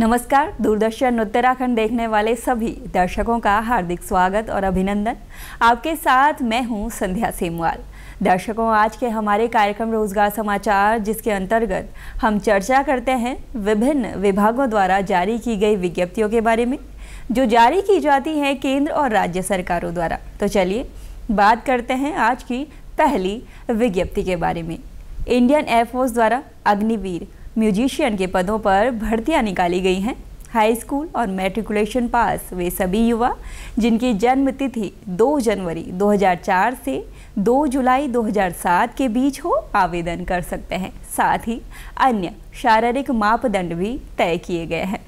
नमस्कार दूरदर्शन उत्तराखंड देखने वाले सभी दर्शकों का हार्दिक स्वागत और अभिनंदन आपके साथ मैं हूं संध्या सेमवाल दर्शकों आज के हमारे कार्यक्रम रोजगार समाचार जिसके अंतर्गत हम चर्चा करते हैं विभिन्न विभागों द्वारा जारी की गई विज्ञप्तियों के बारे में जो जारी की जाती हैं केंद्र और राज्य सरकारों द्वारा तो चलिए बात करते हैं आज की पहली विज्ञप्ति के बारे में इंडियन एयरफोर्स द्वारा अग्निवीर म्यूजिशियन के पदों पर भर्तियां निकाली गई हैं हाई स्कूल और मेट्रिकुलेशन पास वे सभी युवा जिनकी जन्म तिथि 2 जनवरी 2004 से 2 जुलाई 2007 के बीच हो आवेदन कर सकते हैं साथ ही अन्य शारीरिक मापदंड भी तय किए गए हैं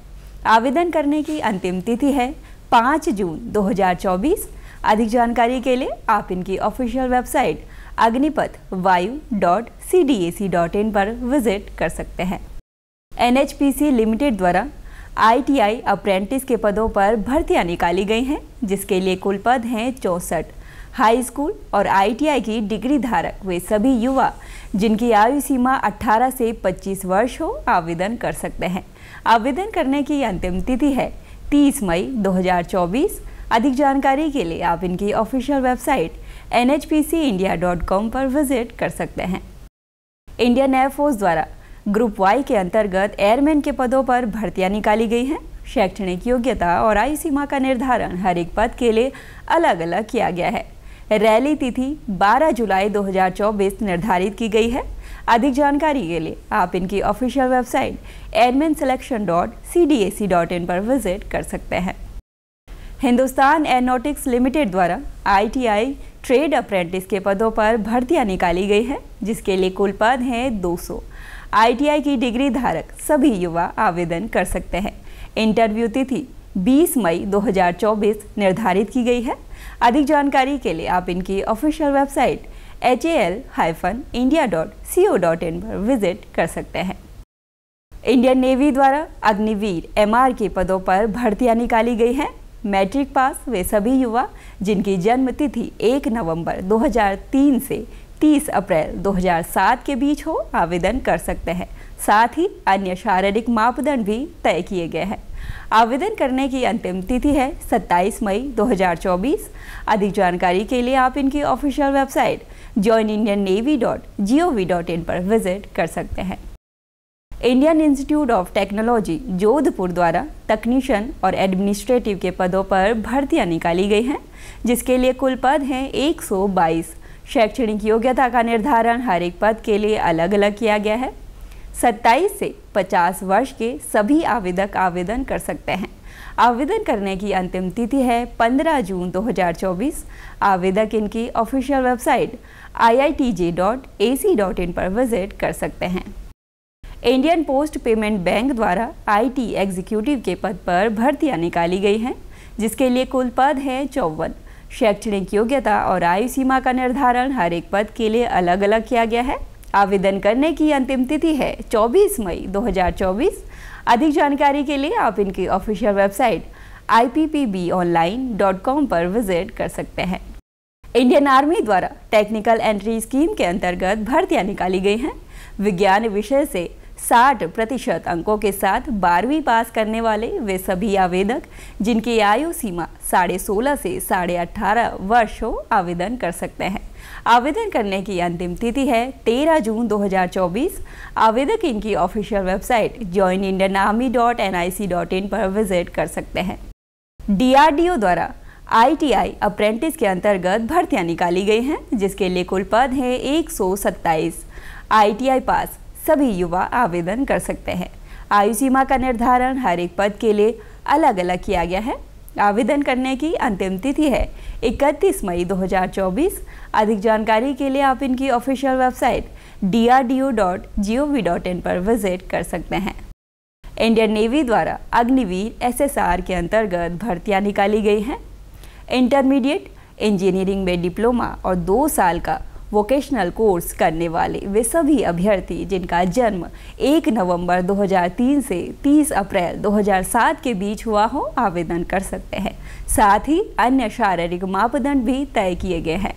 आवेदन करने की अंतिम तिथि है 5 जून 2024 अधिक जानकारी के लिए आप इनकी official website Agnipath Vayu dot C D A C dot in पर विजिट कर सकते हैं N H P C limited द्वारा आईटीआई अप्रेंटिस के पदों पर भर्तियां निकाली गई हैं जिसके लिए कुल पद हैं चौंसठ हाई स्कूल और आईटीआई की डिग्री धारक वे सभी युवा जिनकी आयु सीमा 18 से 25 वर्ष हो आवेदन कर सकते हैं आवेदन करने की अंतिम तिथि है 30 मई 2024 अधिक जानकारी के लिए आप इनकी ऑफिशियल वेबसाइट एन पर विजिट कर सकते हैं इंडियन एयरफोर्स द्वारा ग्रुप वाई के अंतर्गत एयरमैन के पदों पर भर्तियां निकाली गई हैं शैक्षणिक योग्यता और आयु सीमा का निर्धारण हर एक पद के लिए अलग अलग किया गया है रैली तिथि 12 जुलाई 2024 निर्धारित की गई है अधिक जानकारी के लिए आप इनकी official website airman selection dot C D C dot in पर विजिट कर सकते हैं हिंदुस्तान एयरनोटिक्स लिमिटेड द्वारा आईटीआई ट्रेड अप्रेंटिस के पदों पर भर्तियां निकाली गई है जिसके लिए कुल पद हैं 200। आईटीआई की डिग्री धारक सभी युवा आवेदन कर सकते हैं इंटरव्यू तिथि 20 मई 2024 निर्धारित की गई है अधिक जानकारी के लिए आप इनकी ऑफिशियल वेबसाइट एच इंडिया पर विजिट कर सकते हैं इंडियन नेवी द्वारा अग्निवीर एमआर के पदों पर भर्तियां निकाली गई हैं मैट्रिक पास वे सभी युवा जिनकी जन्म तिथि 1 नवंबर 2003 से 30 अप्रैल 2007 के बीच हो आवेदन कर सकते हैं साथ ही अन्य शारीरिक मापदंड भी तय किए गए हैं आवेदन करने की अंतिम तिथि है 27 मई 2024 अधिक जानकारी के लिए आप इनकी ऑफिशियल वेबसाइट joinindianavy.gov.in पर विजिट कर सकते हैं Indian Institute of Technology Jodhpur द्वारा तकनीशियन और एडमिनिस्ट्रेटिव के पदों पर भर्तियां निकाली गई हैं जिसके लिए कुल पद हैं 122 शैक्षणिक योग्यता का निर्धारण हर एक पद के लिए अलग अलग किया गया है 27 से 50 वर्ष के सभी आवेदक आवेदन कर सकते हैं आवेदन करने की अंतिम तिथि है 15 जून 2024 आवेदक इनकी ऑफिशियल वेबसाइट आई पर विजिट कर सकते हैं इंडियन पोस्ट पेमेंट बैंक द्वारा आईटी एग्जीक्यूटिव के पद पर भर्तियां निकाली गई हैं जिसके लिए कुल पद हैं चौवन शैक्षणिक योग्यता और आयु सीमा का निर्धारण हर एक पद के लिए अलग अलग किया गया है आवेदन करने की अंतिम तिथि है 24 मई 2024 अधिक जानकारी के लिए आप इनकी ऑफिशियल वेबसाइट आई पर विजिट कर सकते हैं इंडियन आर्मी द्वारा टेक्निकल एंट्री स्कीम के अंतर्गत भर्तियां निकाली गई हैं विज्ञान विषय से साठ प्रतिशत अंकों के साथ बारहवीं पास करने वाले वे सभी आवेदक जिनकी आयु सीमा साढ़े सोलह से साढ़े अठारह वर्ष हो आवेदन कर सकते हैं आवेदन करने की अंतिम तिथि है 13 जून 2024 आवेदक इनकी official website join Indian army dot N I C dot in पर विजिट कर सकते हैं डीआरडीओ द्वारा आईटीआई अप्रेंटिस के अंतर्गत भर्तियां निकाली गई हैं जिसके लिए कुल पद हैं 127 आईटीआई पास सभी युवा आवेदन कर सकते हैं आयु सीमा का निर्धारण हर एक पद के लिए अलग अलग किया गया है आवेदन करने की अंतिम तिथि है 31 मई 2024 अधिक जानकारी के लिए आप इनकी ऑफिशियल वेबसाइट drdo.gov.in पर विजिट कर सकते हैं इंडियन नेवी द्वारा अग्निवीर एसएसआर के अंतर्गत भर्तियां निकाली गई हैं इंटरमीडिएट इंजीनियरिंग में डिप्लोमा और दो साल का वोकेशनल कोर्स करने वाले वे सभी अभ्यर्थी जिनका जन्म 1 नवंबर 2003 से 30 अप्रैल 2007 के बीच हुआ हो आवेदन कर सकते हैं साथ ही अन्य शारीरिक मापदंड भी तय किए गए हैं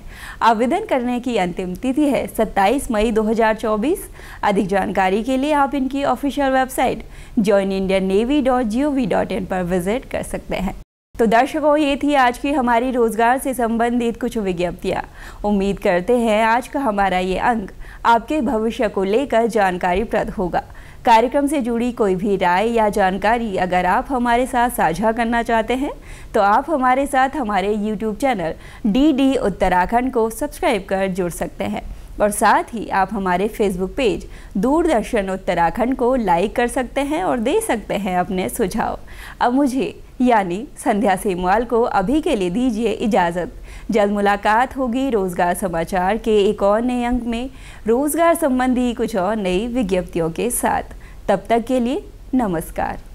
आवेदन करने की अंतिम तिथि है 27 मई 2024 अधिक जानकारी के लिए आप इनकी official website join Indian navy dot G पर विजिट कर सकते हैं तो दर्शकों ये थी आज की हमारी रोज़गार से संबंधित कुछ विज्ञप्तियाँ उम्मीद करते हैं आज का हमारा ये अंक आपके भविष्य को लेकर जानकारी प्रद होगा कार्यक्रम से जुड़ी कोई भी राय या जानकारी अगर आप हमारे साथ साझा करना चाहते हैं तो आप हमारे साथ हमारे YouTube channel D D Uttarakhand को सब्सक्राइब कर जुड़ सकते हैं और साथ ही आप हमारे फेसबुक पेज दूरदर्शन उत्तराखंड को लाइक कर सकते हैं और दे सकते हैं अपने सुझाव अब मुझे यानी संध्या सेमवाल को अभी के लिए दीजिए इजाज़त जल्द मुलाकात होगी रोज़गार समाचार के एक और नए अंक में रोज़गार संबंधी कुछ और नई विज्ञप्तियों के साथ तब तक के लिए नमस्कार